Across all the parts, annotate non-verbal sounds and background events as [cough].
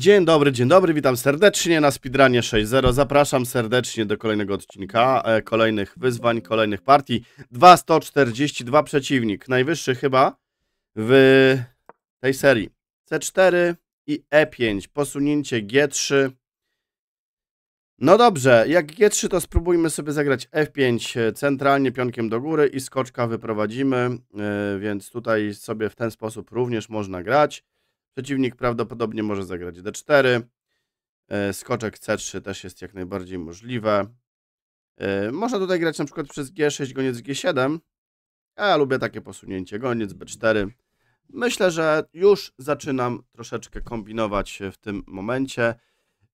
Dzień dobry, dzień dobry, witam serdecznie na Speedrunie 6.0. Zapraszam serdecznie do kolejnego odcinka, e, kolejnych wyzwań, kolejnych partii. 2142 przeciwnik, najwyższy chyba w tej serii. C4 i E5, posunięcie G3. No dobrze, jak G3 to spróbujmy sobie zagrać F5 centralnie pionkiem do góry i skoczka wyprowadzimy, e, więc tutaj sobie w ten sposób również można grać. Przeciwnik prawdopodobnie może zagrać d4. E, skoczek c3 też jest jak najbardziej możliwe. E, można tutaj grać na przykład przez g6, goniec g7. Ja lubię takie posunięcie, goniec b4. Myślę, że już zaczynam troszeczkę kombinować w tym momencie.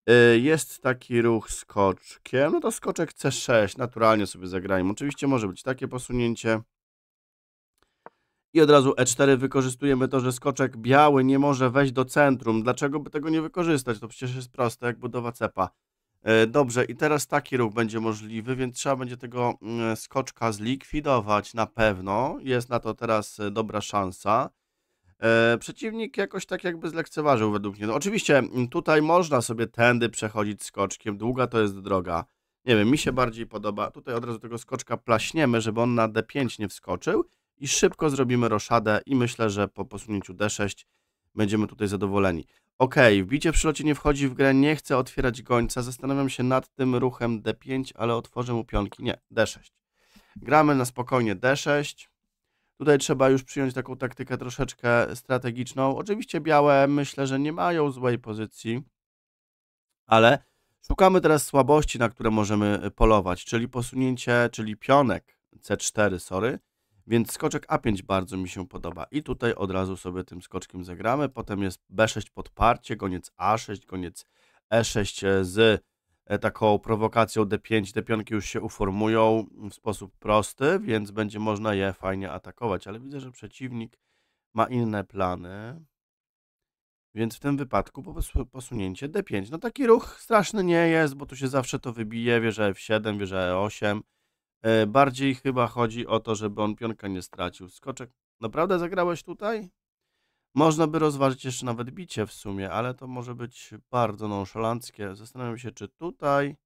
E, jest taki ruch skoczkiem, no to skoczek c6, naturalnie sobie zagrajmy. Oczywiście może być takie posunięcie i od razu E4 wykorzystujemy to, że skoczek biały nie może wejść do centrum. Dlaczego by tego nie wykorzystać? To przecież jest proste, jak budowa cepa. E, dobrze, i teraz taki ruch będzie możliwy, więc trzeba będzie tego mm, skoczka zlikwidować na pewno. Jest na to teraz e, dobra szansa. E, przeciwnik jakoś tak jakby zlekceważył według mnie. No oczywiście mm, tutaj można sobie tędy przechodzić skoczkiem, długa to jest droga. Nie wiem, mi się bardziej podoba. Tutaj od razu tego skoczka plaśniemy, żeby on na D5 nie wskoczył i szybko zrobimy roszadę i myślę, że po posunięciu D6 będziemy tutaj zadowoleni. Ok, bicie w przylocie nie wchodzi w grę, nie chcę otwierać gońca, zastanawiam się nad tym ruchem D5, ale otworzę mu pionki, nie, D6. Gramy na spokojnie D6. Tutaj trzeba już przyjąć taką taktykę troszeczkę strategiczną. Oczywiście białe myślę, że nie mają złej pozycji, ale szukamy teraz słabości, na które możemy polować, czyli posunięcie, czyli pionek C4, sorry, więc skoczek A5 bardzo mi się podoba. I tutaj od razu sobie tym skoczkiem zagramy. Potem jest B6 podparcie, goniec A6, goniec E6 e, z e, taką prowokacją D5. Te 5 już się uformują w sposób prosty, więc będzie można je fajnie atakować. Ale widzę, że przeciwnik ma inne plany. Więc w tym wypadku po posunięcie D5. No taki ruch straszny nie jest, bo tu się zawsze to wybije. Wieża F7, wieża E8. E, bardziej chyba chodzi o to, żeby on pionka nie stracił. Skoczek, naprawdę zagrałeś tutaj? Można by rozważyć jeszcze nawet bicie w sumie, ale to może być bardzo nonszalanckie. Zastanawiam się, czy tutaj,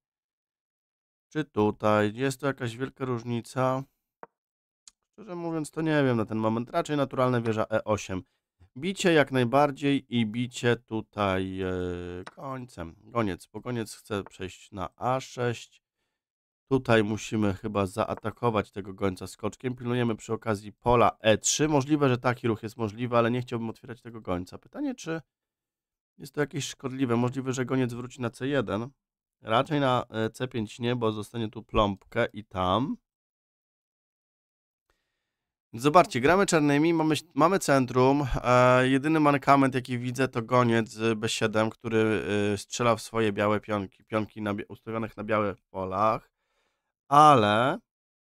czy tutaj. Jest to jakaś wielka różnica. Szczerze mówiąc, to nie wiem na ten moment. Raczej naturalna wieża E8. Bicie jak najbardziej i bicie tutaj yy, końcem. Koniec, bo koniec chcę przejść na A6. Tutaj musimy chyba zaatakować tego gońca skoczkiem. Pilnujemy przy okazji pola E3. Możliwe, że taki ruch jest możliwy, ale nie chciałbym otwierać tego gońca. Pytanie, czy jest to jakieś szkodliwe. Możliwe, że goniec wróci na C1. Raczej na e, C5 nie, bo zostanie tu plombkę i tam. Zobaczcie, gramy czarnymi, mamy, mamy centrum. E, jedyny mankament, jaki widzę, to goniec B7, który e, strzela w swoje białe pionki. Pionki na, ustawionych na białych polach ale.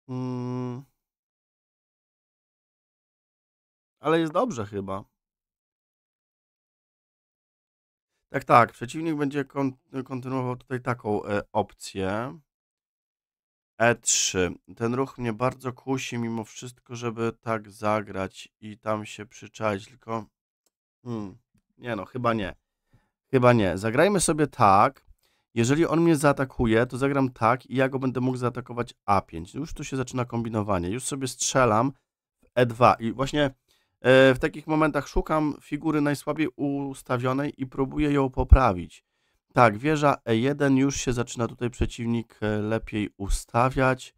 Mm, ale jest dobrze chyba. Tak, tak. Przeciwnik będzie kontynuował tutaj taką e, opcję. E3. Ten ruch mnie bardzo kusi mimo wszystko, żeby tak zagrać i tam się przyczaić, tylko... Hmm, nie no, chyba nie. Chyba nie. Zagrajmy sobie tak. Jeżeli on mnie zaatakuje, to zagram tak i ja go będę mógł zaatakować A5. Już tu się zaczyna kombinowanie. Już sobie strzelam w E2 i właśnie e, w takich momentach szukam figury najsłabiej ustawionej i próbuję ją poprawić. Tak, wieża E1 już się zaczyna tutaj przeciwnik e, lepiej ustawiać.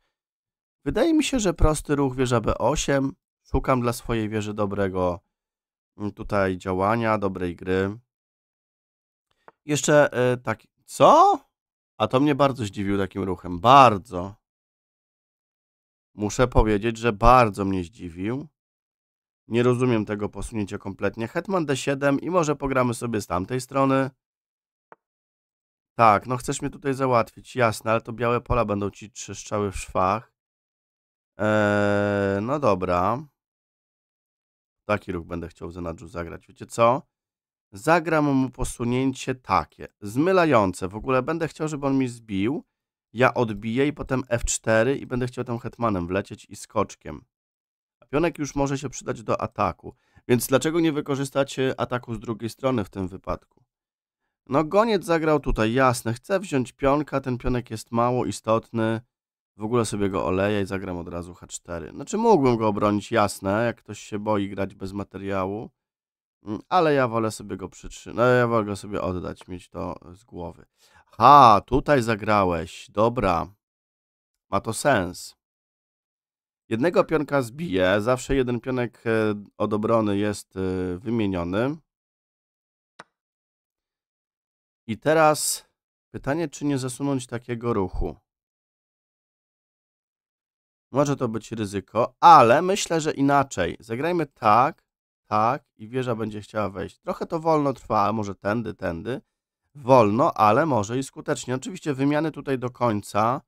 Wydaje mi się, że prosty ruch wieża B8. Szukam dla swojej wieży dobrego mm, tutaj działania, dobrej gry. Jeszcze e, tak, co? A to mnie bardzo zdziwiło takim ruchem. Bardzo. Muszę powiedzieć, że bardzo mnie zdziwił. Nie rozumiem tego posunięcia kompletnie. Hetman D7 i może pogramy sobie z tamtej strony. Tak, no chcesz mnie tutaj załatwić, jasne, ale to białe pola będą ci trzeszczały w szwach. Eee, no dobra. Taki ruch będę chciał w zanadrzu zagrać. Wiecie co? Zagram mu posunięcie takie, zmylające. W ogóle będę chciał, żeby on mi zbił. Ja odbiję i potem F4 i będę chciał tam hetmanem wlecieć i skoczkiem. A pionek już może się przydać do ataku. Więc dlaczego nie wykorzystać e, ataku z drugiej strony w tym wypadku? No goniec zagrał tutaj, jasne. Chcę wziąć pionka, ten pionek jest mało istotny. W ogóle sobie go oleję i zagram od razu H4. Znaczy mógłbym go obronić, jasne, jak ktoś się boi grać bez materiału. Mm, ale ja wolę sobie go przytrzymać, no, ja wolę go sobie oddać, mieć to z głowy. Ha, tutaj zagrałeś, dobra, ma to sens. Jednego pionka zbiję, zawsze jeden pionek e, od obrony jest e, wymieniony. I teraz pytanie, czy nie zasunąć takiego ruchu. Może to być ryzyko, ale myślę, że inaczej. Zagrajmy tak, tak i wieża będzie chciała wejść. Trochę to wolno trwa, może tędy, tędy. Wolno, ale może i skutecznie. Oczywiście wymiany tutaj do końca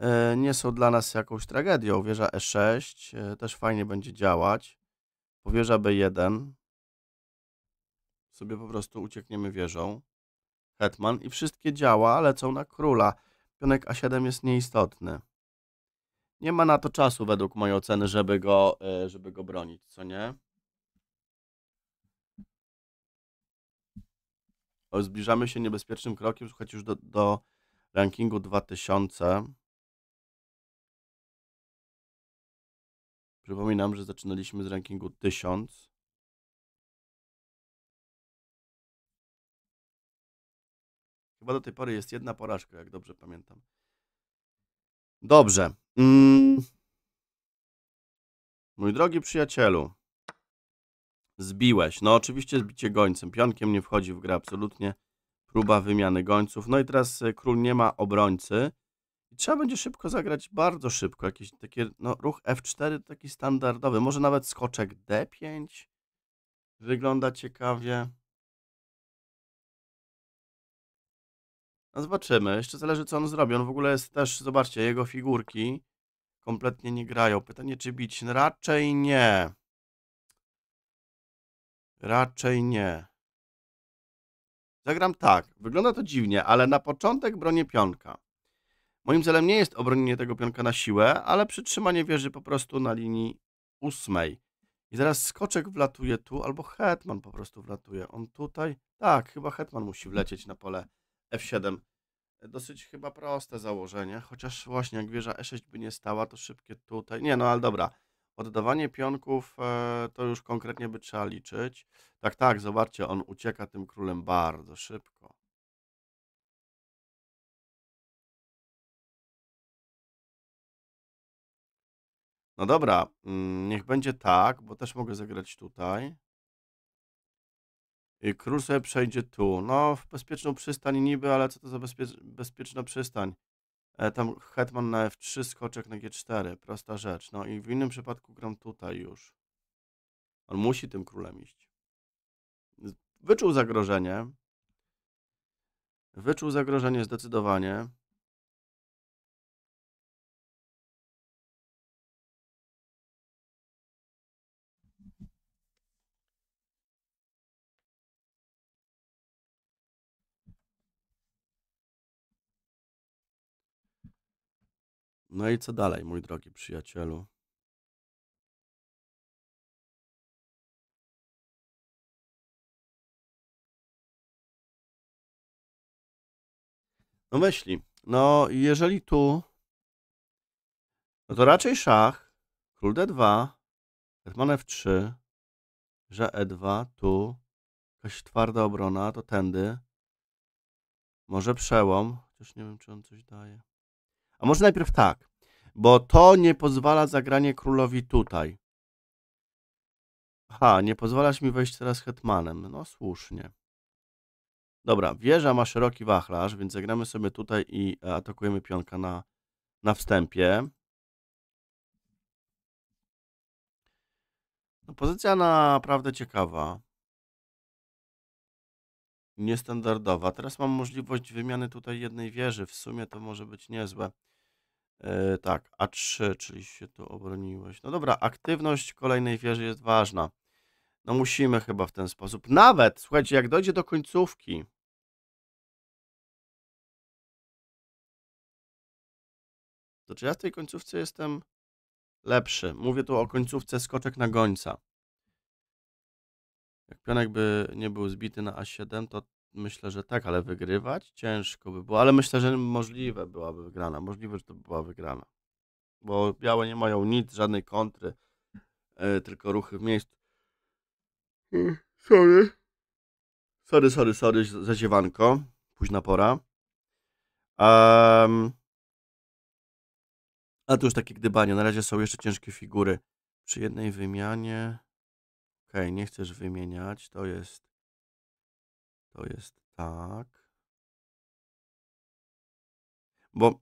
e, nie są dla nas jakąś tragedią. Wieża E6 e, też fajnie będzie działać. Powieża B1. Sobie po prostu uciekniemy wieżą. Hetman i wszystkie działa lecą na króla. Pionek A7 jest nieistotny. Nie ma na to czasu według mojej oceny, żeby go, e, żeby go bronić, co nie? zbliżamy się niebezpiecznym krokiem, słuchajcie, już do, do rankingu 2000. Przypominam, że zaczynaliśmy z rankingu 1000. Chyba do tej pory jest jedna porażka, jak dobrze pamiętam. Dobrze. Mm. Mój drogi przyjacielu, Zbiłeś. No oczywiście zbicie gońcem. Pionkiem nie wchodzi w grę absolutnie. Próba wymiany gońców. No i teraz e, król nie ma obrońcy. I trzeba będzie szybko zagrać, bardzo szybko. Jakiś taki no, ruch F4 taki standardowy. Może nawet skoczek D5. Wygląda ciekawie. No zobaczymy. Jeszcze zależy, co on zrobi. On w ogóle jest też, zobaczcie, jego figurki kompletnie nie grają. Pytanie, czy bić? Raczej nie. Raczej nie. Zagram tak. Wygląda to dziwnie, ale na początek bronię pionka. Moim celem nie jest obronienie tego pionka na siłę, ale przytrzymanie wieży po prostu na linii ósmej. I zaraz skoczek wlatuje tu, albo hetman po prostu wlatuje. On tutaj? Tak, chyba hetman musi wlecieć na pole f7. Dosyć chyba proste założenie, chociaż właśnie jak wieża e6 by nie stała, to szybkie tutaj. Nie, no ale dobra. Oddawanie pionków e, to już konkretnie by trzeba liczyć. Tak, tak, zobaczcie, on ucieka tym królem bardzo szybko. No dobra, mm, niech będzie tak, bo też mogę zagrać tutaj. I król sobie przejdzie tu. No, w bezpieczną przystań niby, ale co to za bezpieczna przystań? E, tam hetman na f3, skoczek na g4, prosta rzecz. No i w innym przypadku gram tutaj już. On musi tym królem iść. Wyczuł zagrożenie. Wyczuł zagrożenie zdecydowanie. No i co dalej, mój drogi przyjacielu? No myśli. No, jeżeli tu, no to raczej szach, król d2, hetman f3, że e2, tu, jakaś twarda obrona, to tędy. Może przełom, chociaż nie wiem, czy on coś daje. A może najpierw tak, bo to nie pozwala zagranie królowi tutaj. Ha, nie pozwalasz mi wejść teraz hetmanem. No słusznie. Dobra, wieża ma szeroki wachlarz, więc zagramy sobie tutaj i e, atakujemy pionka na, na wstępie. No, pozycja naprawdę ciekawa niestandardowa. Teraz mam możliwość wymiany tutaj jednej wieży. W sumie to może być niezłe. Yy, tak, A3, czyli się tu obroniłeś. No dobra, aktywność kolejnej wieży jest ważna. No musimy chyba w ten sposób. Nawet, słuchajcie, jak dojdzie do końcówki, to czy ja w tej końcówce jestem lepszy? Mówię tu o końcówce skoczek na gońca. Jak pionek by nie był zbity na A7, to myślę, że tak, ale wygrywać ciężko by było, ale myślę, że możliwe byłaby wygrana. Możliwe, że to by była wygrana. Bo białe nie mają nic, żadnej kontry, e, tylko ruchy w miejscu. E, sorry. Sorry, sorry, sorry, zaziewanko. Późna pora. Um, a to już takie gdybanie. Na razie są jeszcze ciężkie figury. Przy jednej wymianie nie chcesz wymieniać. To jest. To jest tak. Bo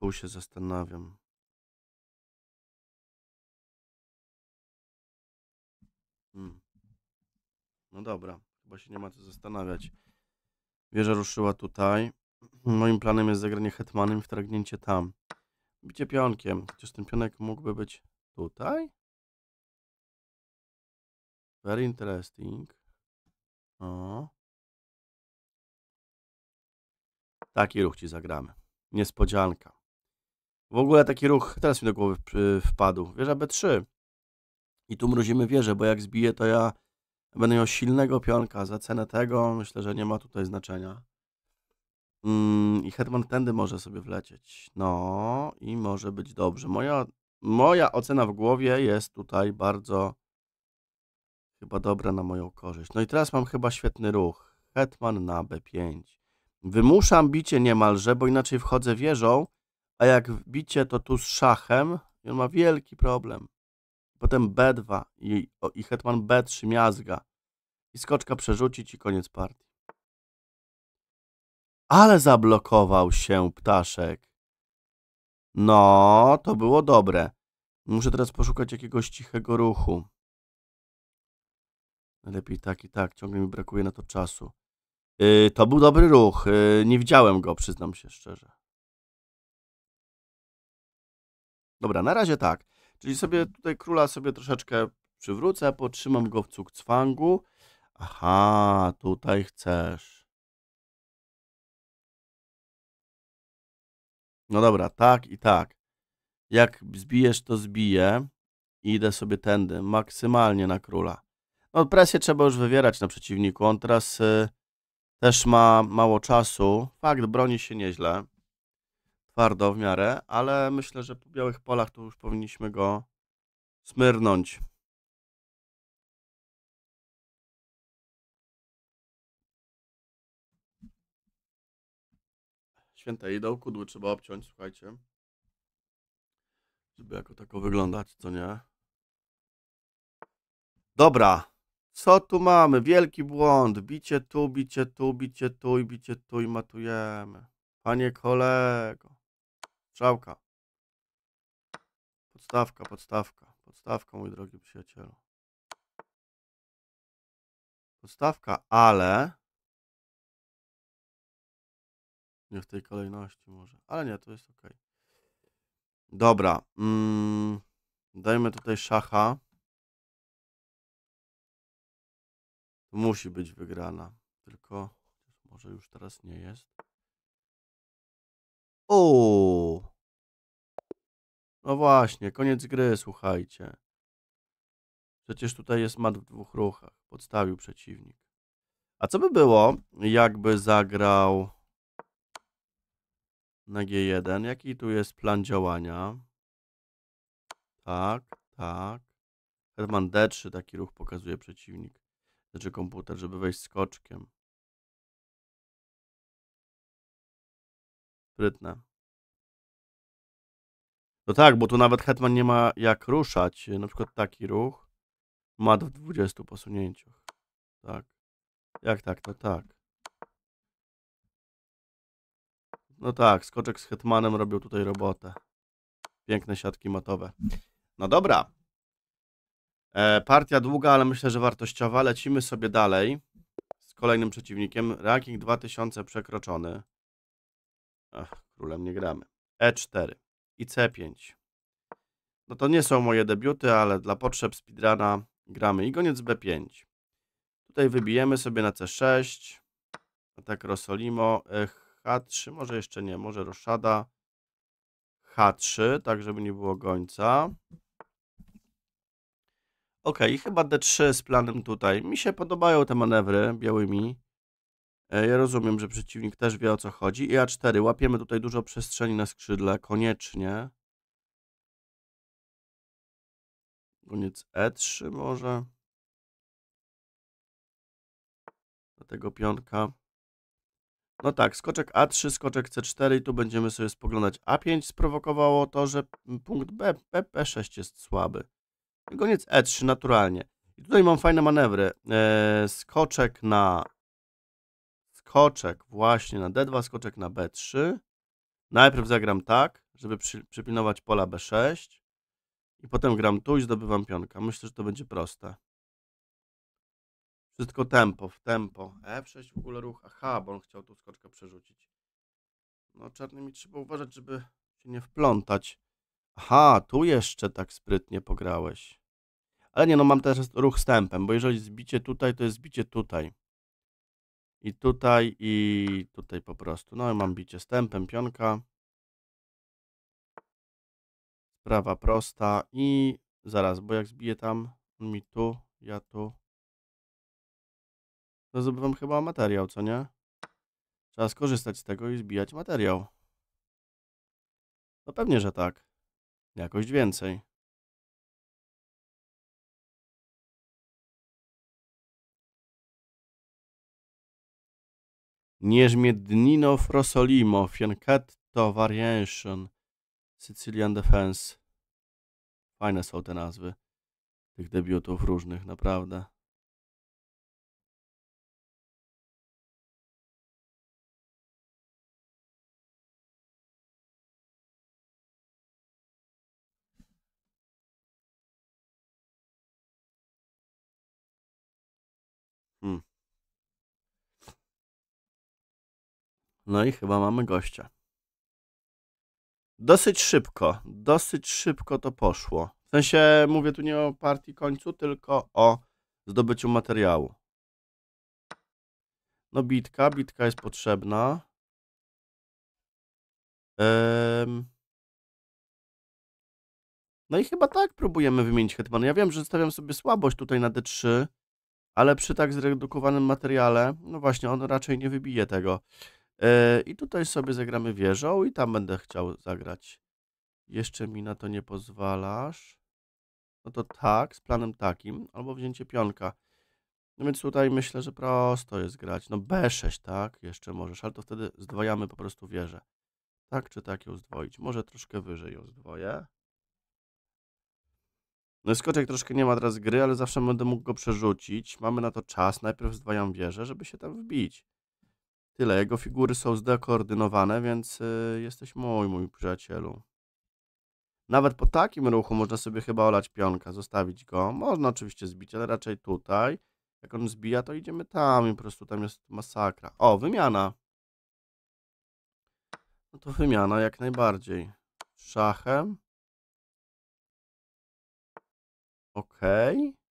tu się zastanawiam. Hmm. No dobra, chyba się nie ma co zastanawiać. Wieża ruszyła tutaj. [clears throat] Moim planem jest zagranie hetmanem i wtargnięcie tam. Bicie pionkiem, chociaż ten pionek mógłby być tutaj. Very interesting. O. Taki ruch ci zagramy. Niespodzianka. W ogóle taki ruch teraz mi do głowy wpadł. Wieża B3. I tu mrozimy wieżę, bo jak zbiję, to ja będę miał silnego pionka. Za cenę tego myślę, że nie ma tutaj znaczenia. Mm, I Hetman tędy może sobie wlecieć. No i może być dobrze. Moja, moja ocena w głowie jest tutaj bardzo Chyba dobra na moją korzyść. No i teraz mam chyba świetny ruch. Hetman na B5. Wymuszam bicie niemalże, bo inaczej wchodzę wieżą, a jak bicie to tu z szachem i on ma wielki problem. Potem B2 i, i hetman B3 miazga. I skoczka przerzucić i koniec partii. Ale zablokował się ptaszek. No, to było dobre. Muszę teraz poszukać jakiegoś cichego ruchu. Najlepiej tak i tak, ciągle mi brakuje na to czasu. Yy, to był dobry ruch, yy, nie widziałem go, przyznam się szczerze. Dobra, na razie tak. Czyli sobie mhm. tutaj króla sobie troszeczkę przywrócę, potrzymam go w cwangu. Aha, tutaj chcesz. No dobra, tak i tak. Jak zbijesz, to zbiję. I idę sobie tędy, maksymalnie na króla. No, presję trzeba już wywierać na przeciwniku. On teraz y, też ma mało czasu. Fakt, broni się nieźle. Twardo w miarę, ale myślę, że po białych polach to już powinniśmy go smyrnąć. Święte idą, kudły trzeba obciąć, słuchajcie. Żeby jako tako wyglądać, co nie? Dobra. Co tu mamy? Wielki błąd. Bicie tu, bicie tu, bicie tu i bicie tu i matujemy. Panie kolego. Strzałka. Podstawka, podstawka. Podstawka, mój drogi przyjacielu. Podstawka, ale... Nie w tej kolejności może. Ale nie, to jest ok. Dobra. Mm, dajmy tutaj szacha. musi być wygrana. Tylko może już teraz nie jest. O! No właśnie, koniec gry, słuchajcie. Przecież tutaj jest mat w dwóch ruchach. Podstawił przeciwnik. A co by było, jakby zagrał na G1? Jaki tu jest plan działania? Tak, tak. Herman D3 taki ruch pokazuje przeciwnik. Znaczy komputer, żeby wejść skoczkiem. Sprytne. No tak, bo tu nawet Hetman nie ma jak ruszać. Na przykład taki ruch ma w 20 posunięciach. Tak. Jak tak? to tak. No tak, skoczek z Hetmanem robił tutaj robotę. Piękne siatki matowe. No dobra, E, partia długa, ale myślę, że wartościowa. Lecimy sobie dalej z kolejnym przeciwnikiem. Ranking 2000 przekroczony. Ach, królem nie gramy. E4 i C5. No to nie są moje debiuty, ale dla potrzeb speedruna gramy. I goniec B5. Tutaj wybijemy sobie na C6. Atak Rosolimo. E, H3, może jeszcze nie, może Roszada. H3, tak żeby nie było gońca. Ok, chyba D3 z planem tutaj. Mi się podobają te manewry białymi. E, ja rozumiem, że przeciwnik też wie o co chodzi. I A4. Łapiemy tutaj dużo przestrzeni na skrzydle. Koniecznie. Koniec E3 może. Do tego piątka. No tak, skoczek A3, skoczek C4 i tu będziemy sobie spoglądać. A5 sprowokowało to, że punkt B, B, B6 jest słaby. Goniec E3 naturalnie. I tutaj mam fajne manewry. E, skoczek na... Skoczek właśnie na D2, skoczek na B3. Najpierw zagram tak, żeby przy, przypilnować pola B6. I potem gram tu i zdobywam pionka. Myślę, że to będzie proste. Wszystko tempo, w tempo. F6 e w ogóle ruch. Aha, bo on chciał tu skoczkę przerzucić. No czarnymi trzeba uważać, żeby się nie wplątać. Aha, tu jeszcze tak sprytnie pograłeś. Ale nie, no mam teraz ruch stępem, bo jeżeli zbicie tutaj, to jest zbicie tutaj. I tutaj, i tutaj po prostu. No i mam bicie stępem, pionka. Sprawa prosta i zaraz, bo jak zbiję tam, on mi tu, ja tu. To zdobywam chyba materiał, co nie? Trzeba skorzystać z tego i zbijać materiał. No pewnie, że tak. Jakość więcej. Nieżmiednino Frosolimo, Fianchetto Variation, Sicilian Defense. Fajne są te nazwy tych debiutów różnych, naprawdę. No i chyba mamy gościa. Dosyć szybko, dosyć szybko to poszło. W sensie mówię tu nie o partii końcu, tylko o zdobyciu materiału. No bitka, bitka jest potrzebna. No i chyba tak próbujemy wymienić hetman. Ja wiem, że stawiam sobie słabość tutaj na D3, ale przy tak zredukowanym materiale, no właśnie, on raczej nie wybije tego. E, I tutaj sobie zagramy wieżą i tam będę chciał zagrać. Jeszcze mi na to nie pozwalasz. No to tak, z planem takim. Albo wzięcie pionka. No więc tutaj myślę, że prosto jest grać. No B6, tak? Jeszcze możesz, ale to wtedy zdwajamy po prostu wieżę. Tak czy tak ją zdwoić? Może troszkę wyżej ją zdwoję. No i skoczek troszkę nie ma teraz gry, ale zawsze będę mógł go przerzucić. Mamy na to czas. Najpierw zdwajam wieżę, żeby się tam wbić. Tyle. Jego figury są zdekoordynowane, więc y, jesteś mój, mój przyjacielu. Nawet po takim ruchu można sobie chyba olać pionka, zostawić go. Można oczywiście zbić, ale raczej tutaj. Jak on zbija, to idziemy tam i po prostu tam jest masakra. O, wymiana. No to wymiana jak najbardziej. Szachem. Okej. Okay.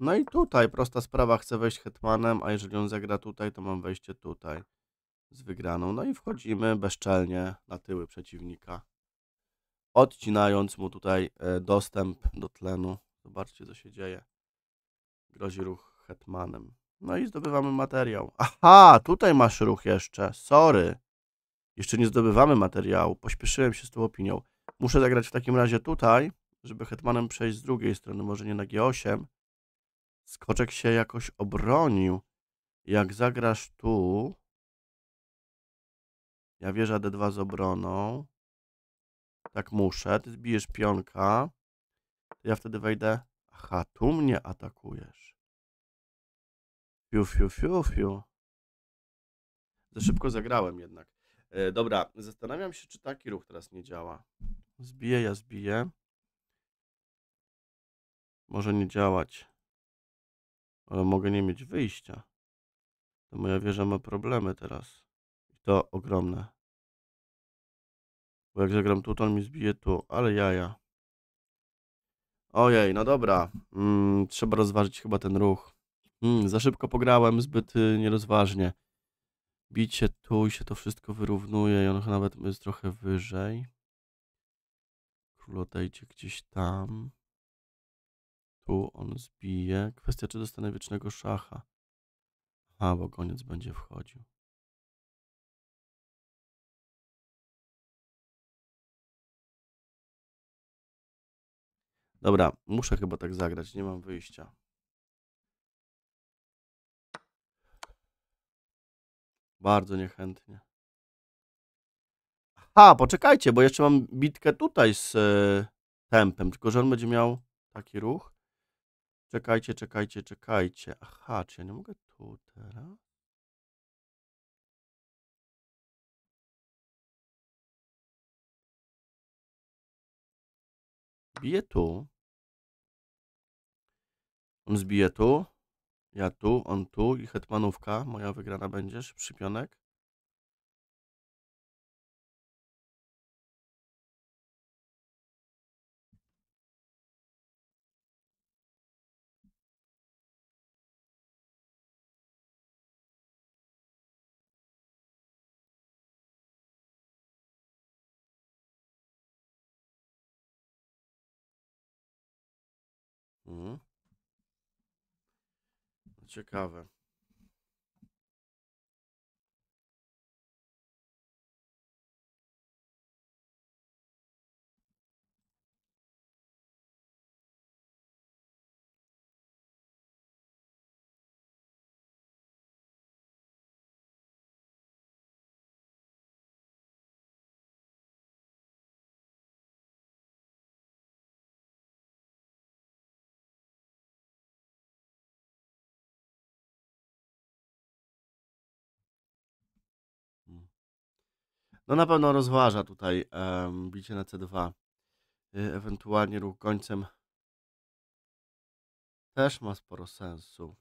No i tutaj, prosta sprawa, chcę wejść hetmanem, a jeżeli on zagra tutaj, to mam wejście tutaj z wygraną. No i wchodzimy bezczelnie na tyły przeciwnika, odcinając mu tutaj e, dostęp do tlenu. Zobaczcie, co się dzieje. Grozi ruch hetmanem. No i zdobywamy materiał. Aha, tutaj masz ruch jeszcze. Sorry. Jeszcze nie zdobywamy materiału. Pośpieszyłem się z tą opinią. Muszę zagrać w takim razie tutaj, żeby hetmanem przejść z drugiej strony, może nie na G8, Skoczek się jakoś obronił. Jak zagrasz tu... Ja wieża D2 z obroną. Tak muszę. Ty zbijesz pionka. Ja wtedy wejdę... Aha, tu mnie atakujesz. Fiu, fiu, fiu, fiu. Za szybko zagrałem jednak. E, dobra, zastanawiam się, czy taki ruch teraz nie działa. Zbiję, ja zbiję. Może nie działać. Ale mogę nie mieć wyjścia. To moja wieża ma problemy teraz. I to ogromne. Bo jak zagram tu, to on mi zbije tu. Ale jaja. Ojej, no dobra. Mm, trzeba rozważyć chyba ten ruch. Mm, za szybko pograłem, zbyt y, nierozważnie. Bicie tu i się to wszystko wyrównuje i on nawet jest trochę wyżej. Król odejdzie gdzieś tam. Tu on zbije. Kwestia, czy dostanę wiecznego szacha. A, bo koniec będzie wchodził. Dobra, muszę chyba tak zagrać, nie mam wyjścia. Bardzo niechętnie. ha poczekajcie, bo jeszcze mam bitkę tutaj z e, tempem, tylko że on będzie miał taki ruch. Czekajcie, czekajcie, czekajcie. Aha, czy ja nie mogę tu teraz? Bije tu. On zbije tu. Ja tu, on tu i hetmanówka. Moja wygrana będzie, szybszy Ciekawe. No na pewno rozważa tutaj um, bicie na C2. Y, ewentualnie ruch końcem też ma sporo sensu.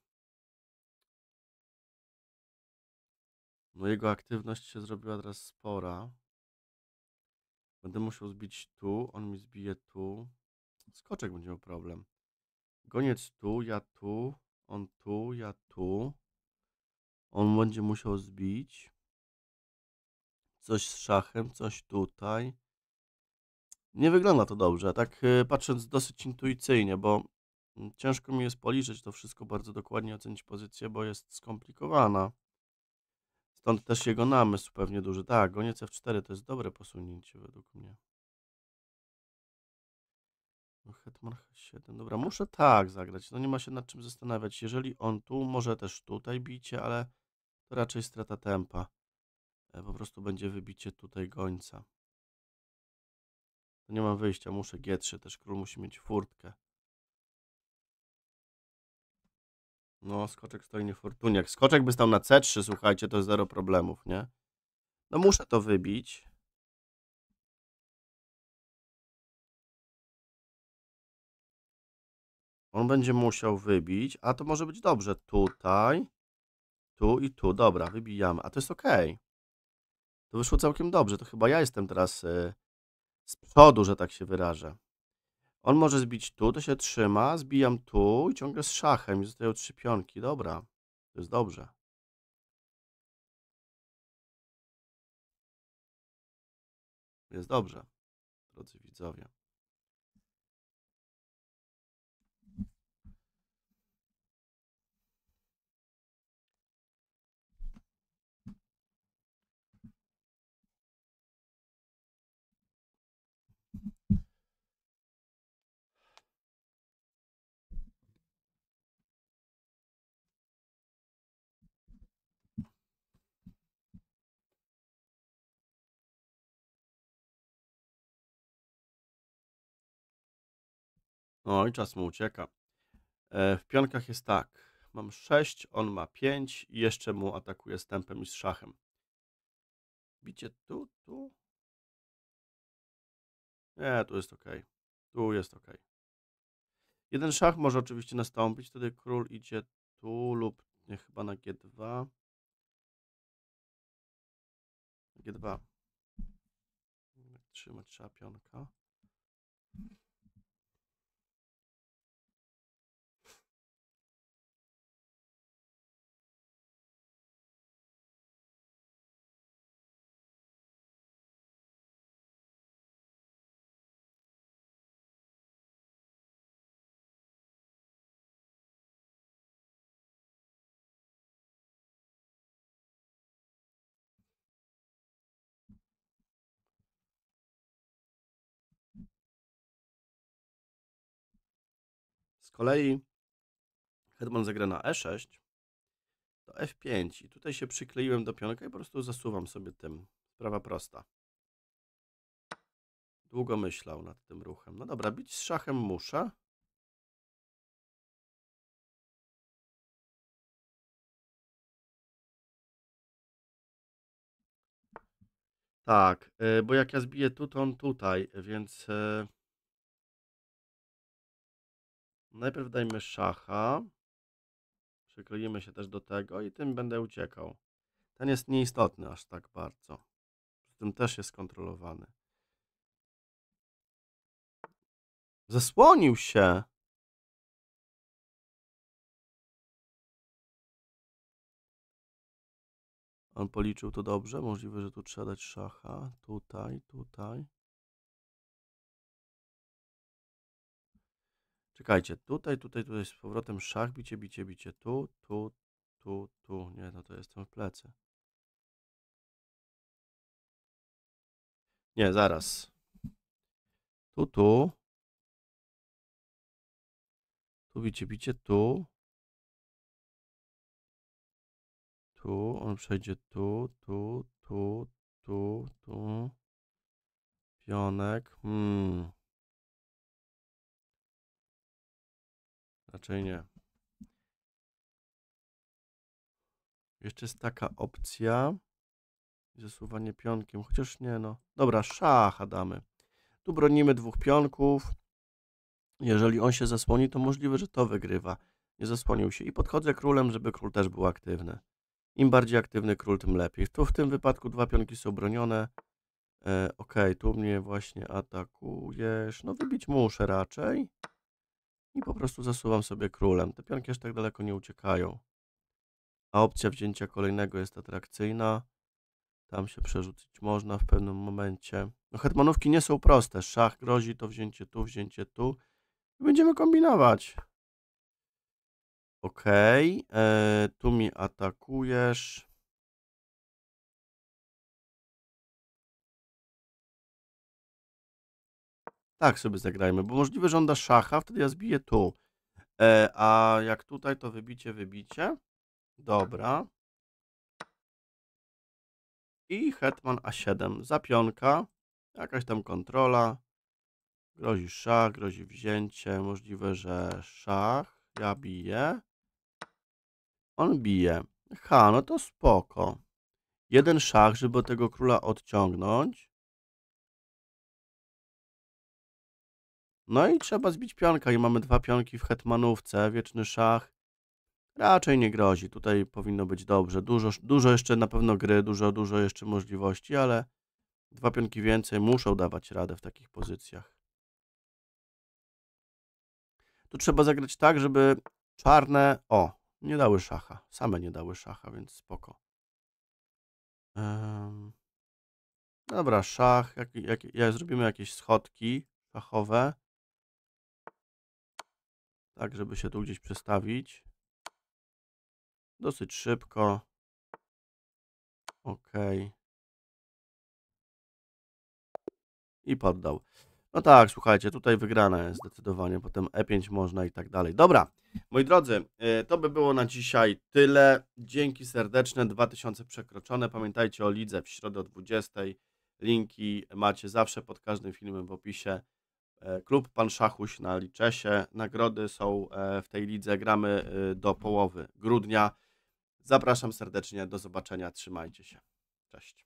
No jego aktywność się zrobiła teraz spora. Będę musiał zbić tu, on mi zbije tu. Skoczek będzie miał problem. Goniec tu, ja tu, on tu, ja tu. On będzie musiał zbić coś z szachem, coś tutaj. Nie wygląda to dobrze, tak y, patrząc dosyć intuicyjnie, bo mm, ciężko mi jest policzyć to wszystko bardzo dokładnie, ocenić pozycję, bo jest skomplikowana. Stąd też jego namysł pewnie duży. Tak, goniec F4 to jest dobre posunięcie według mnie. No, Hetman H7. Dobra, muszę tak zagrać. No nie ma się nad czym zastanawiać. Jeżeli on tu, może też tutaj bicie, ale to raczej strata tempa. E, po prostu będzie wybicie tutaj gońca. To nie mam wyjścia, muszę G3, też król musi mieć furtkę. No, skoczek stoi niefortunnie. Jak skoczek by stał na C3, słuchajcie, to zero problemów, nie? No muszę to wybić. On będzie musiał wybić, a to może być dobrze. Tutaj, tu i tu. Dobra, wybijamy. A to jest ok to wyszło całkiem dobrze. To chyba ja jestem teraz y, z przodu, że tak się wyrażę. On może zbić tu, to się trzyma, zbijam tu i ciągle z szachem i zostają trzy pionki. Dobra, to jest dobrze. Jest dobrze, drodzy widzowie. Oj, no czas mu ucieka. E, w pionkach jest tak. Mam 6, on ma 5 i jeszcze mu atakuje stępem i z szachem. Bicie tu, tu? Nie, tu jest ok. Tu jest ok. Jeden szach może oczywiście nastąpić, wtedy król idzie tu lub nie, chyba na G2. G2. Trzymać trzeba pionka. kolei hetman zagra na e6, to f5 i tutaj się przykleiłem do pionka i po prostu zasuwam sobie tym. Sprawa prosta. Długo myślał nad tym ruchem. No dobra, bić z szachem muszę. Tak, y, bo jak ja zbiję tu, to on tutaj, więc y, Najpierw dajmy szacha. Przykleimy się też do tego i tym będę uciekał. Ten jest nieistotny aż tak bardzo. Przy tym też jest kontrolowany. Zesłonił się! On policzył to dobrze. Możliwe, że tu trzeba dać szacha. Tutaj, tutaj. Czekajcie, tutaj, tutaj, tutaj z powrotem szach, bicie, bicie, bicie, tu, tu, tu, tu. Nie, no to jestem w plecy. Nie, zaraz. Tu, tu. Tu bicie, bicie, tu. Tu, on przejdzie tu, tu, tu, tu, tu. Pionek. Hmm. Raczej nie. Jeszcze jest taka opcja. Zasuwanie pionkiem, chociaż nie no. Dobra, szacha damy. Tu bronimy dwóch pionków. Jeżeli on się zasłoni, to możliwe, że to wygrywa. Nie zasłonił się. I podchodzę królem, żeby król też był aktywny. Im bardziej aktywny król, tym lepiej. Tu w tym wypadku dwa pionki są bronione. E, ok, tu mnie właśnie atakujesz. No wybić muszę raczej i po prostu zasuwam sobie królem. Te pionki aż tak daleko nie uciekają. A opcja wzięcia kolejnego jest atrakcyjna. Tam się przerzucić można w pewnym momencie. No hetmanówki nie są proste. Szach grozi, to wzięcie tu, wzięcie tu. I będziemy kombinować. Ok, eee, tu mi atakujesz. Tak sobie zagrajmy, bo możliwe, że on da szacha, wtedy ja zbiję tu. E, a jak tutaj, to wybicie, wybicie. Dobra. I hetman a7. Zapionka. Jakaś tam kontrola. Grozi szach, grozi wzięcie. Możliwe, że szach. Ja biję. On bije. Ha, no to spoko. Jeden szach, żeby tego króla odciągnąć. No i trzeba zbić pionka i mamy dwa pionki w hetmanówce, wieczny szach. Raczej nie grozi, tutaj powinno być dobrze. Dużo, dużo jeszcze na pewno gry, dużo, dużo jeszcze możliwości, ale dwa pionki więcej muszą dawać radę w takich pozycjach. Tu trzeba zagrać tak, żeby czarne, o, nie dały szacha, same nie dały szacha, więc spoko. Um, dobra, szach, jak, jak, jak, zrobimy jakieś schodki szachowe tak żeby się tu gdzieś przestawić. Dosyć szybko. Ok. I poddał. No tak, słuchajcie, tutaj wygrane zdecydowanie, potem E5 można i tak dalej. Dobra, moi drodzy, y, to by było na dzisiaj tyle. Dzięki serdeczne, 2000 przekroczone. Pamiętajcie o lidze w środę o 20. Linki macie zawsze pod każdym filmem w opisie. E, klub Pan Szachuś na Liczesie. Nagrody są e, w tej lidze. Gramy e, do połowy grudnia. Zapraszam serdecznie. Do zobaczenia. Trzymajcie się. Cześć.